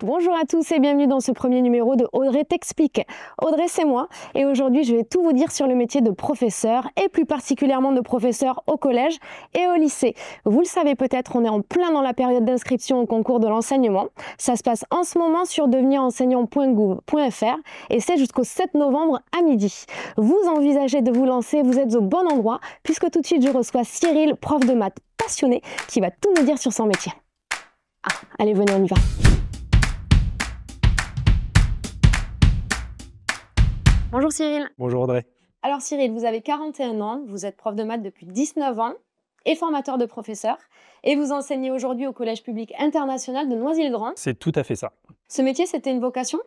Bonjour à tous et bienvenue dans ce premier numéro de Audrey t'explique. Audrey c'est moi et aujourd'hui je vais tout vous dire sur le métier de professeur et plus particulièrement de professeur au collège et au lycée. Vous le savez peut-être, on est en plein dans la période d'inscription au concours de l'enseignement. Ça se passe en ce moment sur devenirenseignant.gouv.fr et c'est jusqu'au 7 novembre à midi. Vous envisagez de vous lancer, vous êtes au bon endroit puisque tout de suite je reçois Cyril, prof de maths passionné qui va tout nous dire sur son métier. Ah, allez venez on y va. Bonjour Cyril. Bonjour Audrey. Alors Cyril, vous avez 41 ans, vous êtes prof de maths depuis 19 ans et formateur de professeurs, et vous enseignez aujourd'hui au Collège public international de Noisy-le-Grand. C'est tout à fait ça. Ce métier, c'était une vocation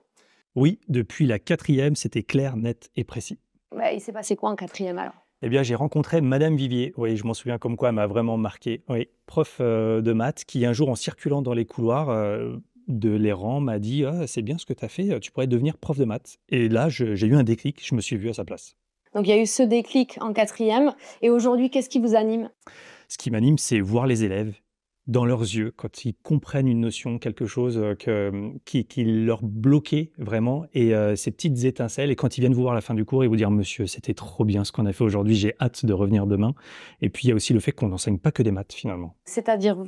Oui, depuis la quatrième, c'était clair, net et précis. Bah, il s'est passé quoi en quatrième alors eh bien, j'ai rencontré Madame Vivier. Oui, je m'en souviens comme quoi elle m'a vraiment marqué. Oui, prof euh, de maths qui, un jour, en circulant dans les couloirs, euh, de l'errant m'a dit «Ah, C'est bien ce que tu as fait, euh, tu pourrais devenir prof de maths. Et là, j'ai eu un déclic, je me suis vu à sa place. Donc il y a eu ce déclic en quatrième. Et aujourd'hui, qu'est-ce qui vous anime Ce qui m'anime, c'est voir les élèves dans leurs yeux quand ils comprennent une notion, quelque chose euh, que, euh, qui, leur bloquait vraiment, et ces petites étincelles. Et quand ils viennent vous voir à la fin du cours et vous dire Monsieur, c'était trop bien ce qu'on a fait aujourd'hui, j'ai hâte de revenir demain. Et puis il y a aussi le fait qu'on n'enseigne pas que des maths finalement. C'est-à-dire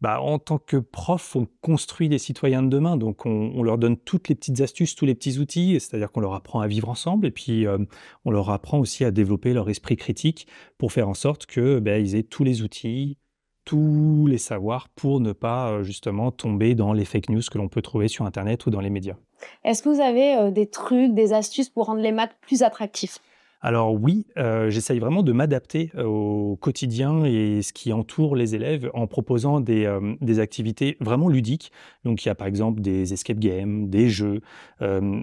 bah, en tant que prof, on construit des citoyens de demain. Donc, on, leur donne toutes les petites astuces, tous les petits outils. C'est-à-dire qu'on leur apprend à vivre ensemble et puis euh, on leur apprend aussi à développer leur esprit critique pour faire en sorte qu'ils bah, aient tous les outils, tous les savoirs pour ne pas euh, justement tomber dans les fake news que l'on peut trouver sur Internet ou dans les médias. Est-ce que vous avez euh, des trucs, des astuces pour rendre les maths plus attractifs alors oui, euh, j'essaye vraiment de m'adapter euh, au quotidien et ce qui entoure les élèves en proposant euh, des, activités vraiment ludiques. Donc il y a par exemple des escape games, des jeux.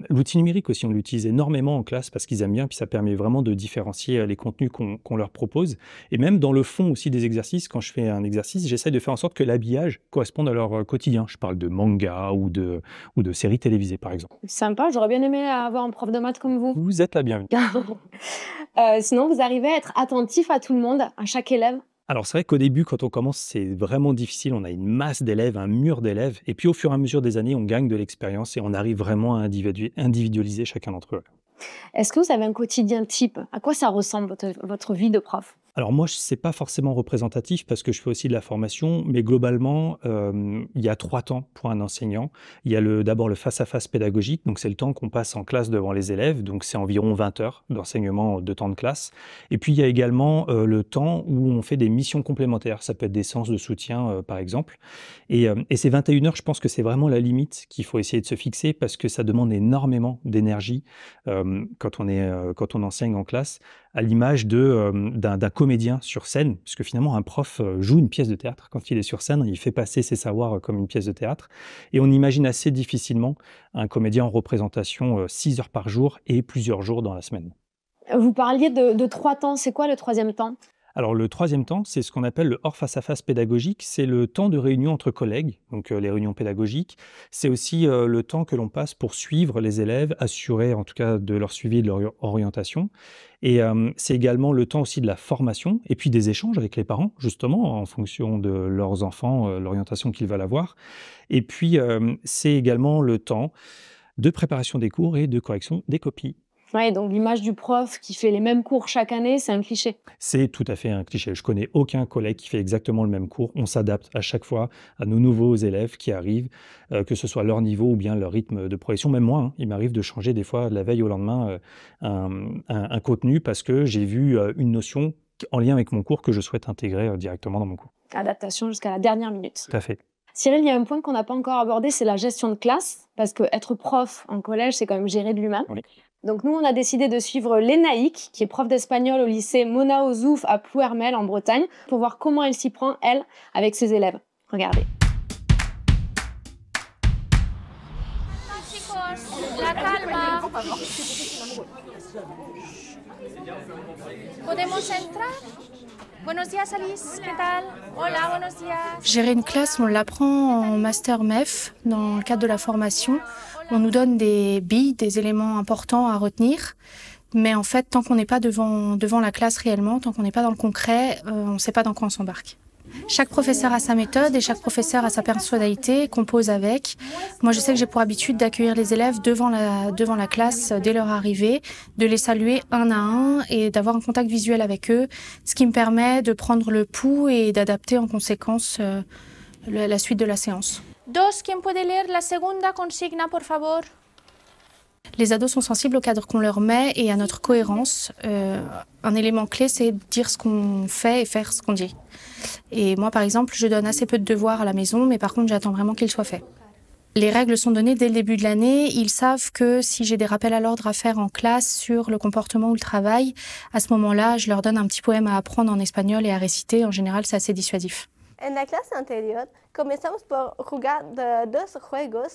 L'outil numérique aussi, on l'utilise énormément en classe parce qu'ils aiment bien, puis ça permet vraiment de différencier les contenus qu'on leur propose. Et même dans le fond aussi des exercices, quand je fais un exercice, j'essaye de faire en sorte que l'habillage corresponde à leur quotidien. Je parle de manga ou de, ou de séries télévisées par exemple. Sympa, j'aurais bien aimé avoir un prof de maths comme vous. Vous êtes la bienvenue. Euh, sinon, vous arrivez à être attentif à tout le monde, à chaque élève alors c'est vrai qu'au début, quand on commence, c'est vraiment difficile. On a une masse d'élèves, un mur d'élèves. Et puis au fur et à mesure des années, on gagne de l'expérience et on arrive vraiment à individualiser chacun d'entre eux. Est-ce que vous avez un quotidien type À quoi ça ressemble votre vie de prof alors moi, ce n'est pas forcément représentatif parce que je fais aussi de la formation, mais globalement, euh, il y a trois temps pour un enseignant. Il y a d'abord le face-à-face pédagogique, donc c'est le temps qu'on passe en classe devant les élèves, donc c'est environ 20 heures d'enseignement de temps de classe. Et puis il y a également euh, le temps où on fait des missions complémentaires, ça peut être des séances de soutien euh, par exemple. Et, et ces 21 heures, je pense que c'est vraiment la limite qu'il faut essayer de se fixer parce que ça demande énormément d'énergie quand, on est, quand on enseigne en classe à l'image euh, d'un comédien sur scène, puisque finalement un prof euh, joue une pièce de théâtre. Quand il est sur scène, il fait passer ses savoirs euh, comme une pièce de théâtre. Et on imagine assez difficilement un comédien en représentation six heures par jour et plusieurs jours dans la semaine. Vous parliez de, de trois temps. C'est quoi le troisième temps alors le troisième temps, c'est ce qu'on appelle le hors face-à-face pédagogique. C'est le temps de réunion entre collègues, donc euh, les réunions pédagogiques. C'est aussi euh, le temps que l'on passe pour suivre les élèves, assurer en tout cas de leur suivi, de leur orientation. Et euh, c'est également le temps aussi de la formation et puis des échanges avec les parents, justement, en fonction de leurs enfants, l'orientation qu'ils veulent avoir. Et puis c'est également le temps de préparation des cours et de correction des copies. Ouais, donc l'image du prof qui fait les mêmes cours chaque année, c'est un cliché. C'est tout à fait un cliché. Je connais aucun collègue qui fait exactement le même cours. On s'adapte à chaque fois à nos nouveaux élèves qui arrivent, euh, que ce soit leur niveau ou bien leur rythme de progression. Même moi, hein, il m'arrive de changer des fois de la veille au lendemain euh, un, contenu parce que j'ai vu euh, une notion en lien avec mon cours que je souhaite intégrer directement dans mon cours. Adaptation jusqu'à la dernière minute. Tout à fait. Cyril, il y a un point qu'on n'a pas encore abordé, c'est la gestion de classe, parce qu'être prof en collège, c'est quand même gérer de l'humain. Donc nous, on a décidé de suivre Lénaïque, qui est prof d'espagnol au lycée Mona Ozouf à Plouermel en Bretagne, pour voir comment elle s'y prend, elle, avec ses élèves. Regardez. Gérer une classe, on l'apprend en master MEF dans le cadre de la formation. On nous donne des billes, des éléments importants à retenir. Mais en fait, tant qu'on n'est pas devant, devant la classe réellement, tant qu'on n'est pas dans le concret, euh, on ne sait pas dans quoi on s'embarque. Chaque professeur a sa méthode et chaque professeur a sa personnalité, compose avec. Moi, je sais que j'ai pour habitude d'accueillir les élèves devant la, devant la classe euh, dès leur arrivée, de les saluer un à un et d'avoir un contact visuel avec eux, ce qui me permet de prendre le pouls et d'adapter en conséquence euh, la suite de la séance. Dos, qui peut lire la segunda consigna, por favor? Les ados sont sensibles au cadre qu'on leur met et à notre cohérence. Euh, un élément clé, c'est dire ce qu'on fait et faire ce qu'on dit. Et moi, par exemple, je donne assez peu de devoirs à la maison, mais par contre, j'attends vraiment qu'ils soient faits. Les règles sont données dès le début de l'année. Ils savent que si j'ai des rappels à l'ordre à faire en classe sur le comportement ou le travail, à ce moment-là, je leur donne un petit poème à apprendre en espagnol et à réciter. En général, c'est assez dissuasif. En la clase anterior par jouer à deux juegos.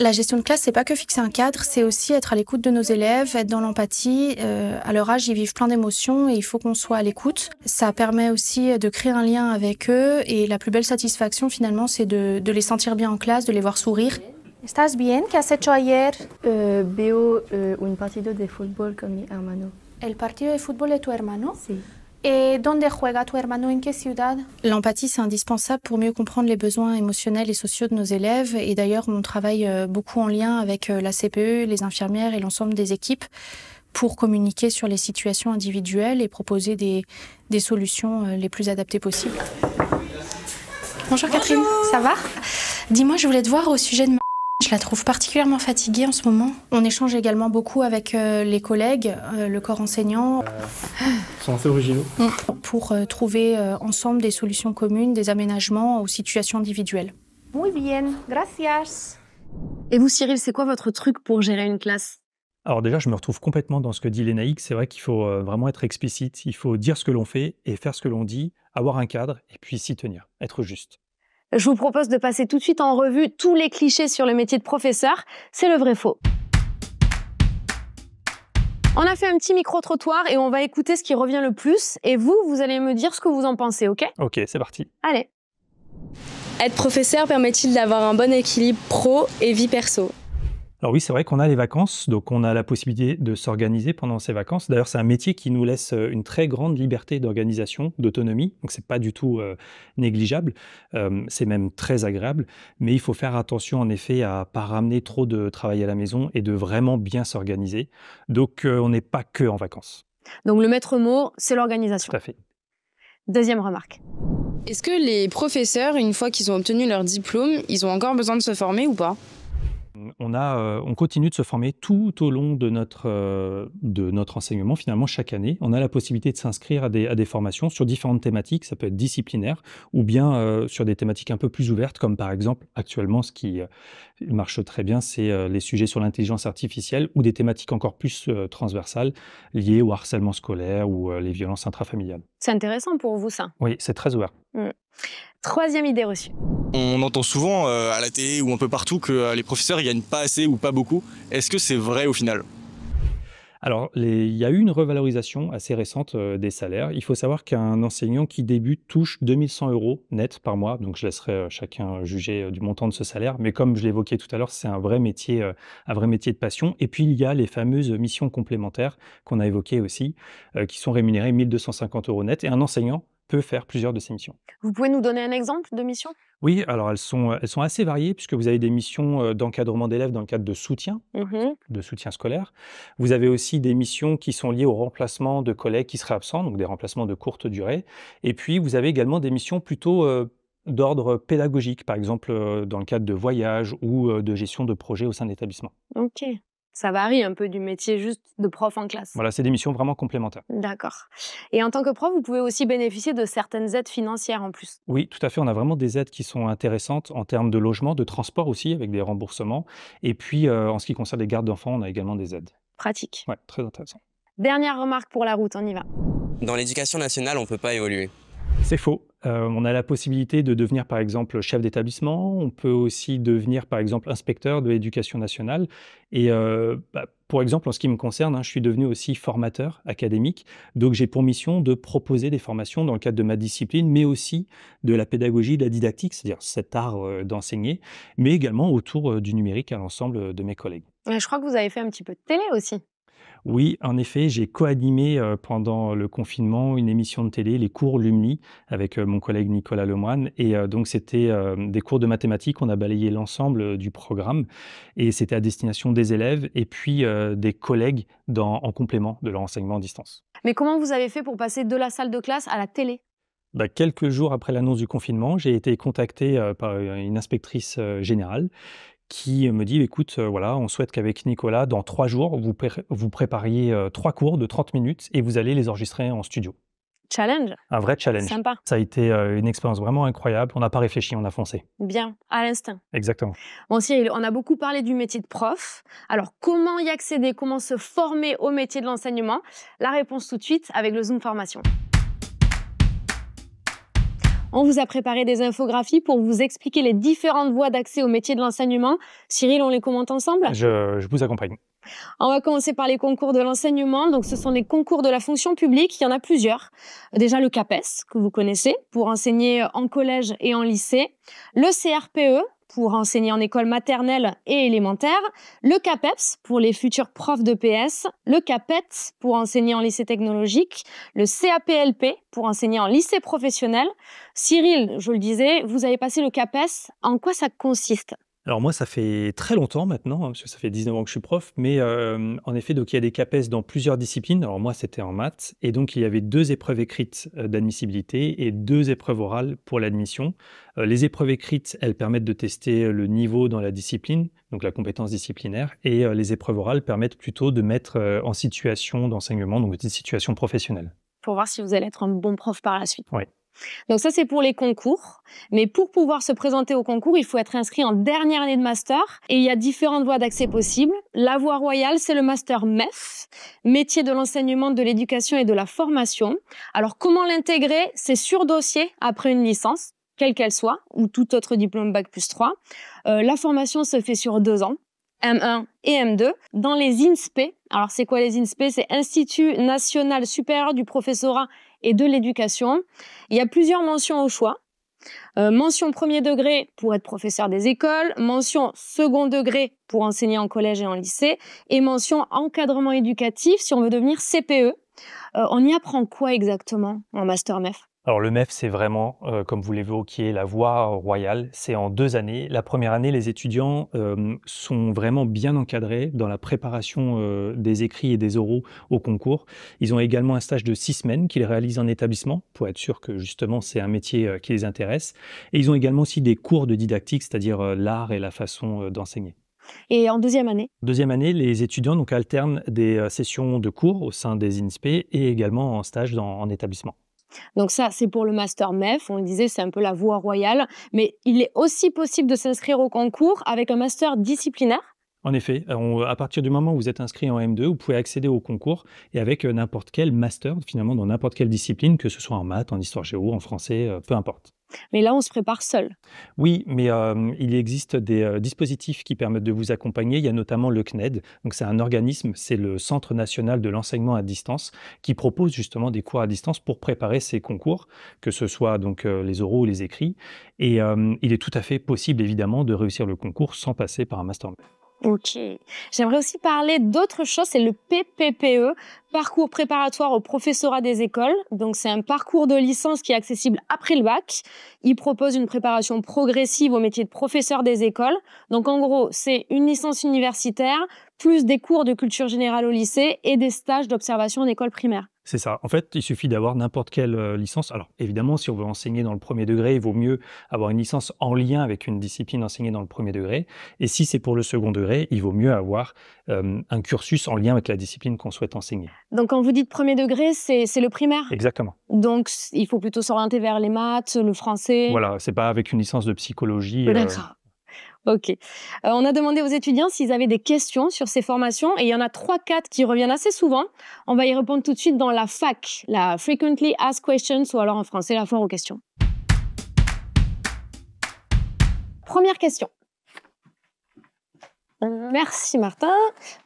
La gestion de classe, c'est pas que fixer un cadre, c'est aussi être à l'écoute de nos élèves, être dans l'empathie. Euh, à leur âge, ils vivent plein d'émotions et il faut qu'on soit à l'écoute. Ça permet aussi de créer un lien avec eux et la plus belle satisfaction finalement, c'est de, les sentir bien en classe, de les voir sourire. ¿Estás bien? ¿Qué has hecho ayer? Euh, veo euh, un partido de fútbol con mi hermano. El partido de fútbol de tu hermano? Sí. Et hermano? En quelle ciudad? L'empathie, c'est indispensable pour mieux comprendre les besoins émotionnels et sociaux de nos élèves. Et d'ailleurs, on travaille euh, beaucoup en lien avec euh, la CPE, les infirmières et l'ensemble des équipes pour communiquer sur les situations individuelles et proposer des, solutions euh, les plus adaptées possibles. Bonjour, Bonjour. Catherine, ça va Dis-moi, je voulais te voir au sujet de la trouve particulièrement fatiguée en ce moment. On échange également beaucoup avec euh, les collègues, euh, le corps enseignant. ils sont assez originaux. Mm. Pour euh, trouver ensemble des solutions communes, des aménagements aux situations individuelles. Muy bien, gracias. Et vous, Cyril, c'est quoi votre truc pour gérer une classe alors déjà, je me retrouve complètement dans ce que dit Lénaïque. C'est vrai qu'il faut vraiment être explicite. Il faut dire ce que l'on fait et faire ce que l'on dit, avoir un cadre et puis s'y tenir, être juste. Je vous propose de passer tout de suite en revue tous les clichés sur le métier de professeur. C'est le vrai faux. On a fait un petit micro-trottoir et on va écouter ce qui revient le plus. Et vous, vous allez me dire ce que vous en pensez, ok Ok, c'est parti. Allez. Être professeur permet-il d'avoir un bon équilibre pro et vie perso alors oui, c'est vrai qu'on a les vacances, donc on a la possibilité de s'organiser pendant ces vacances. D'ailleurs, c'est un métier qui nous laisse euh, une très grande liberté d'organisation, d'autonomie, donc n'est pas du tout euh, négligeable, euh, c'est même très agréable, mais il faut faire attention en effet à pas ramener trop de travail à la maison et de vraiment bien s'organiser. Donc on n'est pas que en vacances. Donc le maître mot, c'est l'organisation. Tout à fait. Deuxième remarque. Est-ce que les professeurs, une fois qu'ils ont obtenu leur diplôme, ils ont encore besoin de se former ou pas on, a, euh, on continue de se former tout au long de notre, euh, de notre enseignement, finalement, chaque année. On a la possibilité de s'inscrire à des, à des, formations sur différentes thématiques, ça peut être disciplinaire, ou bien euh, sur des thématiques un peu plus ouvertes, comme par exemple actuellement ce qui, marche très bien, c'est euh, les sujets sur l'intelligence artificielle ou des thématiques encore plus euh, transversales liées au harcèlement scolaire ou euh, les violences intrafamiliales. C'est intéressant pour vous ça Oui, c'est très ouvert. Mm. Troisième idée reçue. On entend souvent à la télé ou un peu partout que les professeurs ne gagnent pas assez ou pas beaucoup. Est-ce que c'est vrai au final alors, il y a eu une revalorisation assez récente euh, des salaires. Il faut savoir qu'un enseignant qui débute touche 2100 euros net par mois. Donc, je laisserai euh, chacun juger euh, du montant de ce salaire. Mais comme je l'évoquais tout à l'heure, c'est un vrai métier, un vrai métier de passion. Et puis, il y a les fameuses missions complémentaires qu'on a évoquées aussi, qui sont rémunérées 1250 euros net. Et un enseignant peut faire plusieurs de ces missions. Vous pouvez nous donner un exemple de mission Oui, alors elles sont, euh, elles sont assez variées puisque vous avez des missions euh, d'encadrement d'élèves dans le cadre de soutien, mmh de soutien scolaire. Vous avez aussi des missions qui sont liées au remplacement de collègues qui seraient absents, donc des remplacements de courte durée. Et puis vous avez également des missions plutôt... Euh, d'ordre pédagogique, par exemple dans le cadre de voyages ou de gestion de projets au sein de l'établissement. Ok, ça varie un peu du métier juste de prof en classe. Voilà, c'est des missions vraiment complémentaires. D'accord. Et en tant que prof, vous pouvez aussi bénéficier de certaines aides financières en plus. Oui, tout à fait. On a vraiment des aides qui sont intéressantes en termes de logement, de transport aussi, avec des remboursements. Et puis, euh, en ce qui concerne les gardes d'enfants, on a également des aides. Pratique. Oui, très intéressant. Dernière remarque pour la route, on y va. Dans l'éducation nationale, on ne peut pas évoluer. C'est faux. Euh, on a la possibilité de devenir par exemple chef d'établissement, on peut aussi devenir par exemple inspecteur de l'éducation nationale. Et euh, bah, pour exemple, en ce qui me concerne, hein, je suis devenu aussi formateur académique, donc j'ai pour mission de proposer des formations dans le cadre de ma discipline, mais aussi de la pédagogie, de la didactique, c'est-à-dire cet art euh, d'enseigner, mais également autour euh, du numérique à l'ensemble de mes collègues. je crois que vous avez fait un petit peu de télé aussi. Oui, en effet, j'ai co-animé euh, pendant le confinement une émission de télé, les cours Lumni, avec euh, mon collègue Nicolas Lemoine. Et euh, donc, c'était des cours de mathématiques. On a balayé l'ensemble du programme et c'était à destination des élèves et puis des collègues en complément de leur enseignement en distance. Mais comment vous avez fait pour passer de la salle de classe à la télé bah, quelques jours après l'annonce du confinement, j'ai été contacté par une inspectrice générale qui me dit écoute, euh, voilà, on souhaite qu'avec Nicolas, dans trois jours, vous, prépariez euh, trois cours de 30 minutes et vous allez les enregistrer en studio. Challenge Un vrai challenge. Sympa. Ça a été euh, une expérience vraiment incroyable. On n'a pas réfléchi, on a foncé. Bien, à l'instinct. Exactement. Bon, Cyril, on a beaucoup parlé du métier de prof. Alors, comment y accéder Comment se former au métier de l'enseignement La réponse tout de suite avec le Zoom Formation. On vous a préparé des infographies pour vous expliquer les différentes voies d'accès au métier de l'enseignement. Cyril, on les commente ensemble je, vous accompagne. On va commencer par les concours de l'enseignement. Donc, ce sont les concours de la fonction publique. Il y en a plusieurs. Déjà, le CAPES, que vous connaissez, pour enseigner en collège et en lycée. Le CRPE, pour enseigner en école maternelle et élémentaire, le CAPEPS pour les futurs profs de PS, le CAPET pour enseigner en lycée technologique, le CAPLP pour enseigner en lycée professionnel. Cyril, je le disais, vous avez passé le CAPES. En quoi ça consiste alors moi, ça fait très longtemps maintenant, hein, parce que ça fait 19 ans que je suis prof, mais euh, en effet, donc il y a des CAPES dans plusieurs disciplines. Alors moi, c'était en maths, et donc il y avait deux épreuves écrites euh, d'admissibilité et deux épreuves orales pour l'admission. Euh, les épreuves écrites, elles permettent de tester le niveau dans la discipline, donc la compétence disciplinaire, et les épreuves orales permettent plutôt de mettre en situation d'enseignement, donc une situation professionnelle. Pour voir si vous allez être un bon prof par la suite. Oui. Donc ça, c'est pour les concours. Mais pour pouvoir se présenter au concours, il faut être inscrit en dernière année de master. Et il y a différentes voies d'accès possibles. La voie royale, c'est le master MEF, métier de l'enseignement, de l'éducation et de la formation. Alors comment l'intégrer C'est sur dossier après une licence quelle qu'elle soit, ou tout autre diplôme Bac plus 3. Euh, la formation se fait sur deux ans, M1 et M2 dans les INSPE. Alors c'est quoi les INSPE C'est Institut national supérieur du professorat et de l'éducation. Il y a plusieurs mentions au choix. Euh, mention premier degré pour être professeur des écoles, mention second degré pour enseigner en collège et en lycée, et mention encadrement éducatif si on veut devenir CPE. Euh, on y apprend quoi exactement en Master MEF alors le MEF, c'est vraiment, euh, comme vous l'évoquiez, la voie royale. C'est en deux années. La première année, les étudiants euh, sont vraiment bien encadrés dans la préparation euh, des écrits et des oraux au concours. Ils ont également un stage de six semaines qu'ils réalisent en établissement pour être sûr que justement c'est un métier qui les intéresse. Et ils ont également aussi des cours de didactique, c'est-à-dire l'art et la façon d'enseigner. Et en deuxième année Deuxième année, les étudiants donc alternent des sessions de cours au sein des INSPE et également en stage dans, en établissement. Donc ça, c'est pour le master MEF. On le disait, c'est un peu la voie royale. Mais il est aussi possible de s'inscrire au concours avec un master disciplinaire. En effet, euh, à partir du moment où vous êtes inscrit en M2, vous pouvez accéder au concours et avec euh, n'importe quel master, finalement, dans n'importe quelle discipline, que ce soit en maths, en histoire géo, en français, euh, peu importe. Mais là, on se prépare seul. Oui, mais euh, il existe des euh, dispositifs qui permettent de vous accompagner. Il y a notamment le CNED. Donc, c'est un organisme, c'est le Centre national de l'enseignement à distance, qui propose justement des cours à distance pour préparer ces concours, que ce soit donc euh, les oraux ou les écrits. Et il est tout à fait possible, évidemment, de réussir le concours sans passer par un master. Ok. J'aimerais aussi parler d'autre chose, c'est le PPPE, parcours préparatoire au professorat des écoles. Donc c'est un parcours de licence qui est accessible après le bac. Il propose une préparation progressive au métier de professeur des écoles. Donc en gros, c'est une licence universitaire plus des cours de culture générale au lycée et des stages d'observation en école primaire. C'est ça. En fait, il suffit d'avoir n'importe quelle euh, licence. Alors, évidemment, si on veut enseigner dans le premier degré, il vaut mieux avoir une licence en lien avec une discipline enseignée dans le premier degré. Et si c'est pour le second degré, il vaut mieux avoir euh, un cursus en lien avec la discipline qu'on souhaite enseigner. Donc, quand vous dites premier degré, c'est le primaire Exactement. Donc, il faut plutôt s'orienter vers les maths, le français Voilà, c'est pas avec une licence de psychologie. Euh, D'accord. Ok. Euh, on a demandé aux étudiants s'ils avaient des questions sur ces formations et il y en a trois quatre qui reviennent assez souvent. On va y répondre tout de suite dans la FAC, la Frequently Asked Questions ou alors en français la foire aux questions. Première question. Merci Martin.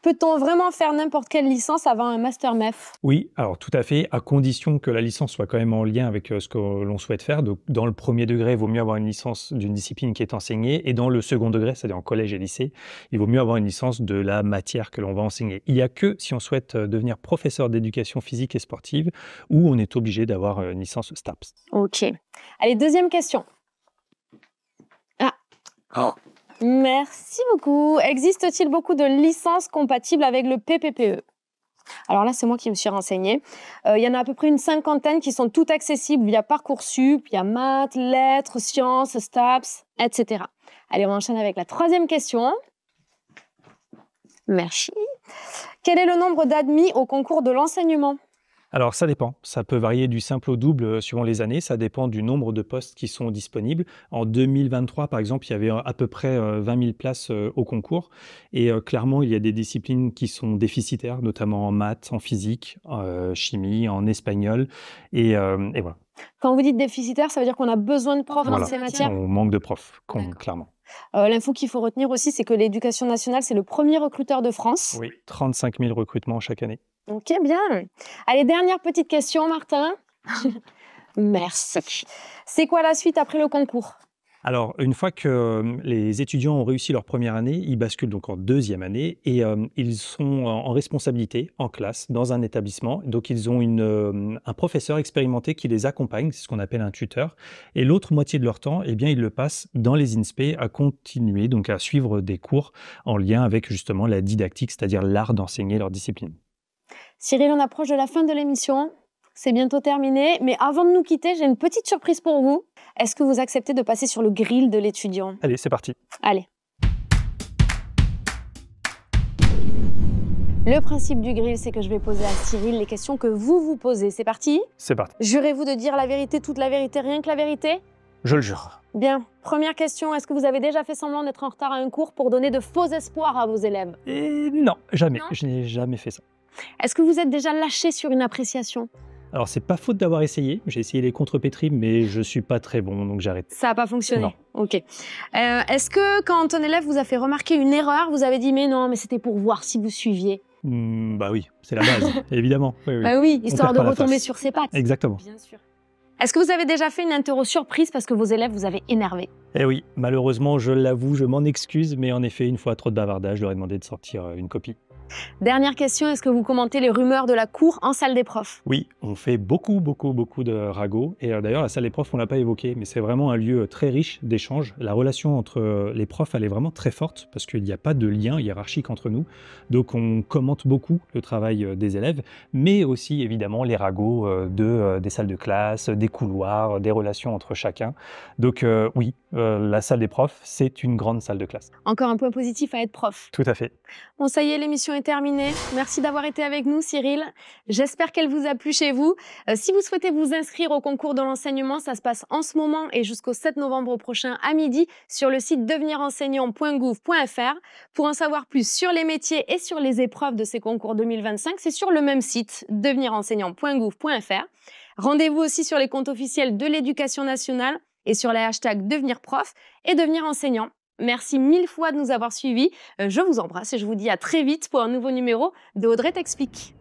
Peut-on vraiment faire n'importe quelle licence avant un master MEF Oui, alors tout à fait, à condition que la licence soit quand même en lien avec euh, ce que l'on souhaite faire. Donc, dans le premier degré, il vaut mieux avoir une licence d'une discipline qui est enseignée, et dans le second degré, c'est-à-dire en collège et lycée, il vaut mieux avoir une licence de la matière que l'on va enseigner. Il n'y a que si on souhaite euh, devenir professeur d'éducation physique et sportive, où on est obligé d'avoir euh, une licence STAPS. Ok. Allez, deuxième question. Ah. Merci beaucoup. Existe-t-il beaucoup de licences compatibles avec le PPPE alors là, c'est moi qui me suis renseignée. Euh, il y en a à peu près une cinquantaine qui sont toutes accessibles via Parcoursup, via maths, lettres, sciences, STAPS, etc. Allez, on enchaîne avec la troisième question. Merci. Quel est le nombre d'admis au concours de l'enseignement alors ça dépend, ça peut varier du simple au double euh, suivant les années, ça dépend du nombre de postes qui sont disponibles. En 2023 par exemple, il y avait euh, à peu près 20 euh, 000 places au concours et clairement il y a des disciplines qui sont déficitaires, notamment en maths, en physique, en chimie, en espagnol et, voilà. Quand vous dites déficitaire, ça veut dire qu'on a besoin de profs dans ces matières On manque de profs, clairement. L'info qu'il faut retenir aussi, c'est que l'éducation nationale, c'est le premier recruteur de France. Oui, 35 000 recrutements chaque année. Ok, bien. Allez, dernière petite question, Martin. Merci. C'est quoi la suite après le concours alors, une fois que euh, les étudiants ont réussi leur première année, ils basculent donc en deuxième année et euh, ils sont en responsabilité, en classe, dans un établissement. Donc, ils ont euh, un professeur expérimenté qui les accompagne, c'est ce qu'on appelle un tuteur. Et l'autre moitié de leur temps, eh bien, ils le passent dans les INSPE à continuer, donc à suivre des cours en lien avec justement la didactique, c'est-à-dire l'art d'enseigner leur discipline. Cyril, on approche de la fin de l'émission. C'est bientôt terminé. Mais avant de nous quitter, j'ai une petite surprise pour vous. Est-ce que vous acceptez de passer sur le grill de l'étudiant Allez, c'est parti. Allez. Le principe du grill, c'est que je vais poser à Cyril les questions que vous vous posez. C'est parti C'est parti. Jurez-vous de dire la vérité, toute la vérité, rien que la vérité Je le jure. Bien. Première question, est-ce que vous avez déjà fait semblant d'être en retard à un cours pour donner de faux espoirs à vos élèves eh, Non, jamais. je n'ai jamais fait ça. Est-ce que vous êtes déjà lâché sur une appréciation alors, c'est pas faute d'avoir essayé. J'ai essayé les contre mais je suis pas très bon, donc j'arrête. Ça n'a pas fonctionné. Ok. Euh, est-ce que quand un élève vous a fait remarquer une erreur, vous avez dit mais non, mais c'était pour voir si vous suiviez hmm, Bah oui, c'est la base, évidemment. Oui, oui. Bah oui, histoire de retomber sur ses pattes. Exactement. Bien sûr. Est-ce que vous avez déjà fait une interro surprise parce que vos élèves vous avaient énervé Eh oui, malheureusement, je l'avoue, je m'en excuse, mais en effet, une fois trop de bavardage, je leur ai demandé de sortir euh, une copie. Dernière question, est-ce que vous commentez les rumeurs de la cour en salle des profs Oui, on fait beaucoup, beaucoup, beaucoup de ragots. Et euh, d'ailleurs, la salle des profs, on ne l'a pas évoqué, mais c'est vraiment un lieu euh, très riche d'échanges. La relation entre euh, les profs, elle est vraiment très forte parce qu'il n'y a pas de lien hiérarchique entre nous. Donc, on commente beaucoup le travail des élèves, mais aussi évidemment les ragots de, des salles de classe, des couloirs, des relations entre chacun. Donc, oui, la salle des profs, c'est une grande salle de classe. Encore un point positif à être prof. Tout à fait. Bon, ça y est, l'émission terminée. Merci d'avoir été avec nous, Cyril. J'espère qu'elle vous a plu chez vous. Euh, si vous souhaitez vous inscrire au concours de l'enseignement, ça se passe en ce moment et jusqu'au 7 novembre prochain à midi sur le site devenirenseignant.gouv.fr. Pour en savoir plus sur les métiers et sur les épreuves de ces concours 2025, c'est sur le même site, devenirenseignant.gouv.fr. Rendez-vous aussi sur les comptes officiels de l'éducation nationale et sur les hashtags devenir prof et devenir enseignant. Merci mille fois de nous avoir suivis. Euh, je vous embrasse et je vous dis à très vite pour un nouveau numéro de Audrey T'explique.